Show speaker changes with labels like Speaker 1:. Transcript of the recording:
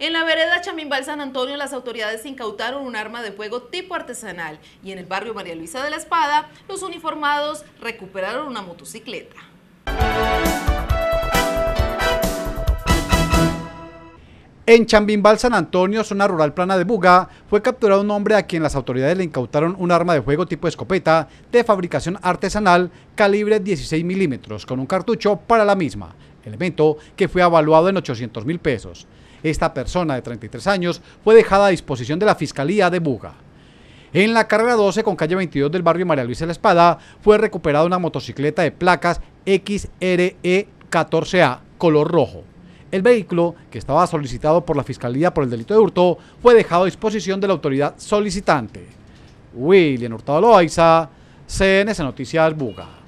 Speaker 1: En la vereda Chamimbal San Antonio, las autoridades incautaron un arma de fuego tipo artesanal y en el barrio María Luisa de la Espada, los uniformados recuperaron una motocicleta.
Speaker 2: En Chambimbal, San Antonio, zona rural plana de Buga, fue capturado un hombre a quien las autoridades le incautaron un arma de fuego tipo escopeta de fabricación artesanal calibre 16 milímetros con un cartucho para la misma, elemento que fue evaluado en 800 mil pesos. Esta persona de 33 años fue dejada a disposición de la Fiscalía de Buga. En la carrera 12 con calle 22 del barrio María Luisa La Espada fue recuperada una motocicleta de placas XRE 14A color rojo. El vehículo, que estaba solicitado por la Fiscalía por el delito de hurto, fue dejado a disposición de la autoridad solicitante. William Hurtado Loaiza, CNC Noticias Buga.